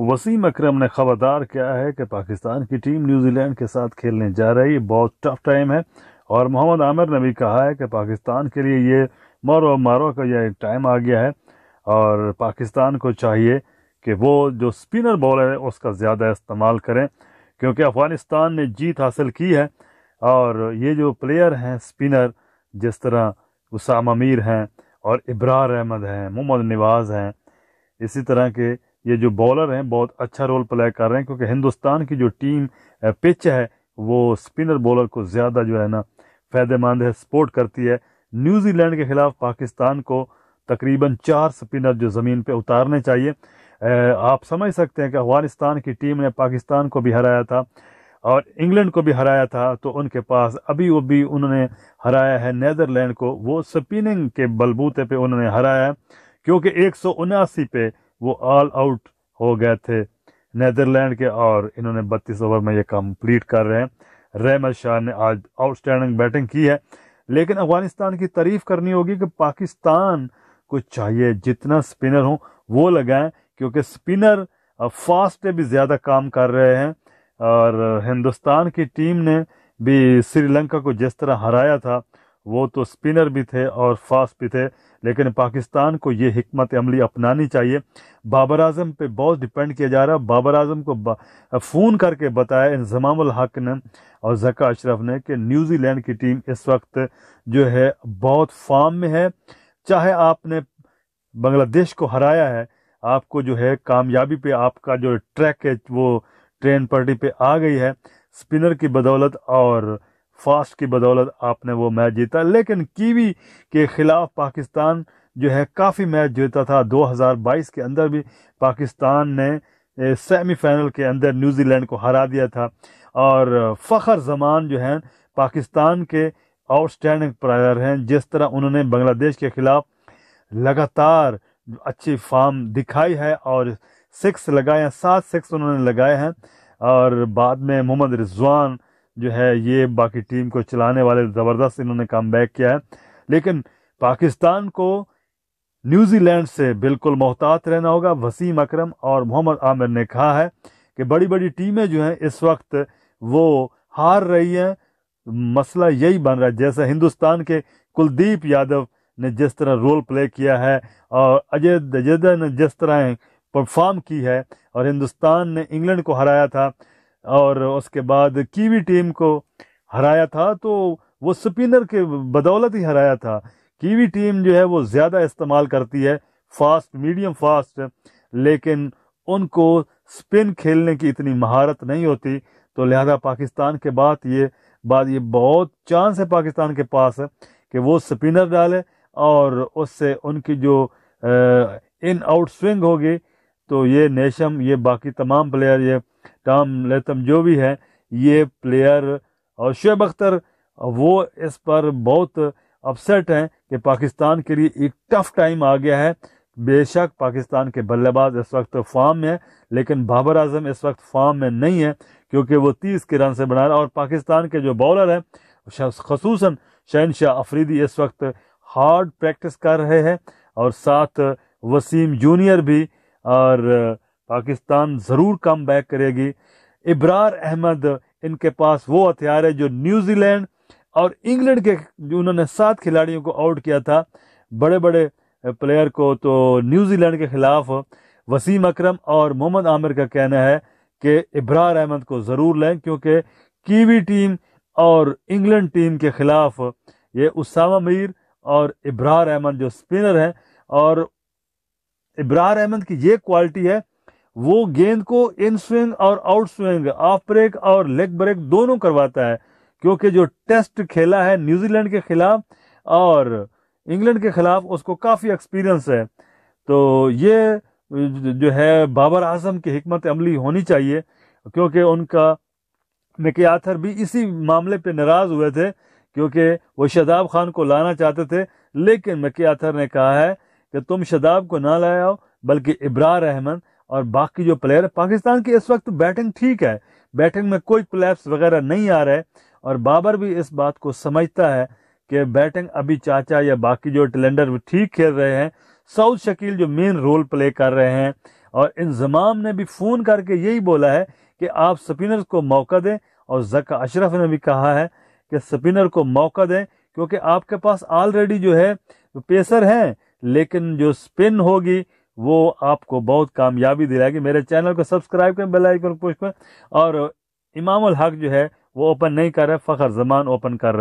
वसीम अकरम ने खबरदार किया है कि पाकिस्तान की टीम न्यूजीलैंड के साथ खेलने जा रही है बहुत टफ टाइम है और मोहम्मद आमिर ने भी कहा है कि पाकिस्तान के लिए ये मारो मारो का यह टाइम आ गया है और पाकिस्तान को चाहिए कि वो जो स्पिनर बॉलर है उसका ज़्यादा इस्तेमाल करें क्योंकि अफ़गानिस्तान ने जीत हासिल की है और ये जो प्लेयर हैं स्पिनर जिस तरह उसाम अमीर हैं और इब्रार अहमद हैं मोहम्मद नवाज़ हैं इसी तरह के ये जो बॉलर हैं बहुत अच्छा रोल प्ले कर रहे हैं क्योंकि हिंदुस्तान की जो टीम पिच है वो स्पिनर बॉलर को ज़्यादा जो है ना फ़ायदेमंद है सपोर्ट करती है न्यूजीलैंड के ख़िलाफ़ पाकिस्तान को तकरीबन चार स्पिनर जो ज़मीन पर उतारने चाहिए आप समझ सकते हैं कि अफगानिस्तान की टीम ने पाकिस्तान को भी हराया था और इंग्लैंड को भी हराया था तो उनके पास अभी वो भी उन्होंने हराया है नैदरलैंड को वो स्पिनिंग के बलबूते पे उन्होंने हराया है क्योंकि एक पे वो ऑल आउट हो गए थे नदरलैंड के और इन्होंने बत्तीस ओवर में ये कंप्लीट कर रहे हैं रहमत शाह ने आज आउटस्टैंडिंग बैटिंग की है लेकिन अफगानिस्तान की तारीफ करनी होगी कि पाकिस्तान को चाहिए जितना स्पिनर हो वो लगाएं क्योंकि स्पिनर फास्ट पे भी ज़्यादा काम कर रहे हैं और हिंदुस्तान की टीम ने भी श्रीलंका को जिस तरह हराया था वो तो स्पिनर भी थे और फास्ट भी थे लेकिन पाकिस्तान को ये हमत अमली अपनानी चाहिए बाबर आजम पे बहुत डिपेंड किया जा रहा है बाबर आजम को फ़ोन करके बताया इंजमाम हक ने और जका अशरफ ने कि न्यूजीलैंड की टीम इस वक्त जो है बहुत फार्म में है चाहे आपने बांग्लादेश को हराया है आपको जो है कामयाबी पे आपका जो ट्रैक है वो ट्रेन पटरी पे आ गई है स्पिनर की बदौलत और फास्ट की बदौलत आपने वो मैच जीता लेकिन कीवी के खिलाफ पाकिस्तान जो है काफ़ी मैच जीता था 2022 के अंदर भी पाकिस्तान ने सेमीफाइनल के अंदर न्यूजीलैंड को हरा दिया था और फ़खर जमान जो हैं पाकिस्तान के आउटस्टैंडिंग प्लेयर हैं जिस तरह उन्होंने बांग्लादेश के खिलाफ लगातार अच्छी फॉर्म दिखाई है और सिक्स लगाए हैं सात सिक्स उन्होंने लगाए हैं और बाद में मोहम्मद रिजवान जो है ये बाकी टीम को चलाने वाले ज़बरदस्त इन्होंने कम किया है लेकिन पाकिस्तान को न्यूजीलैंड से बिल्कुल मोहतात रहना होगा वसीम अकरम और मोहम्मद आमिर ने कहा है कि बड़ी बड़ी टीमें जो हैं इस वक्त वो हार रही हैं मसला यही बन रहा है जैसे हिंदुस्तान के कुलदीप यादव ने जिस तरह रोल प्ले किया है और अजय अजय ने जिस तरह परफॉर्म की है और हिंदुस्तान ने इंग्लैंड को हराया था और उसके बाद कीवी टीम को हराया था तो वो स्पिनर के बदौलत ही हराया था कीवी टीम जो है वो ज़्यादा इस्तेमाल करती है फास्ट मीडियम फास्ट लेकिन उनको स्पिन खेलने की इतनी महारत नहीं होती तो लिहाजा पाकिस्तान के बाद ये बात ये बहुत चांस है पाकिस्तान के पास कि वो स्पिनर डाले और उससे उनकी जो इन आउट स्विंग होगी तो ये नेशम ये बाकी तमाम प्लेयर ये टॉम लेतम जो भी है ये प्लेयर और शुब अख्तर वो इस पर बहुत अपसेट हैं कि पाकिस्तान के लिए एक टफ टाइम आ गया है बेशक पाकिस्तान के बल्लेबाज इस वक्त फॉर्म में है लेकिन बाबर आजम इस वक्त फॉर्म में नहीं है क्योंकि वो तीस के रन से बना रहा और पाकिस्तान के जो बॉलर हैं खसूस शहन शाह अफरीदी इस वक्त हार्ड प्रैक्टिस कर रहे हैं और साथ वसीम जूनियर भी और पाकिस्तान ज़रूर कम बैक करेगी इब्रार अहमद इनके पास वो हथियार है जो न्यूजीलैंड और इंग्लैंड के उन्होंने सात खिलाड़ियों को आउट किया था बड़े बड़े प्लेयर को तो न्यूजीलैंड के खिलाफ वसीम अकरम और मोहम्मद आमिर का कहना है कि इब्रार अहमद को ज़रूर लें क्योंकि कीवी टीम और इंग्लैंड टीम के खिलाफ ये उसामा मीर और इब्रार अहमद जो स्पिनर हैं और इब्रार अहमद की ये क्वालिटी है वो गेंद को इन स्विंग और आउट स्विंग ऑफ ब्रेक और लेग ब्रेक दोनों करवाता है क्योंकि जो टेस्ट खेला है न्यूजीलैंड के खिलाफ और इंग्लैंड के खिलाफ उसको काफ़ी एक्सपीरियंस है तो ये जो है बाबर आजम की हमत अमली होनी चाहिए क्योंकि उनका मिके आथर भी इसी मामले पे नाराज़ हुए थे क्योंकि वो शदाब खान को लाना चाहते थे लेकिन मिके आथर ने कहा है कि तुम शदाब को ना लाए आओ बल्कि इब्रार अहमद और बाकी जो प्लेयर है पाकिस्तान की इस वक्त बैटिंग ठीक है बैटिंग में कोई कोलैप्स वगैरह नहीं आ रहे है और बाबर भी इस बात को समझता है कि बैटिंग अभी चाचा या बाकी जो टेलेंडर ठीक खेल रहे हैं सऊद शकील जो मेन रोल प्ले कर रहे हैं और इंजमाम ने भी फ़ोन करके यही बोला है कि आप स्पिनर को मौका दें और जका अशरफ ने भी कहा है कि स्पिनर को मौका दें क्योंकि आपके पास ऑलरेडी जो है पेसर हैं लेकिन जो स्पिन होगी वो आपको बहुत कामयाबी दिलाएगी मेरे चैनल को सब्सक्राइब करें बेल आइकन पुश करें और इमाम हक जो है वो ओपन नहीं कर रहे फ़खर जमान ओपन कर रहे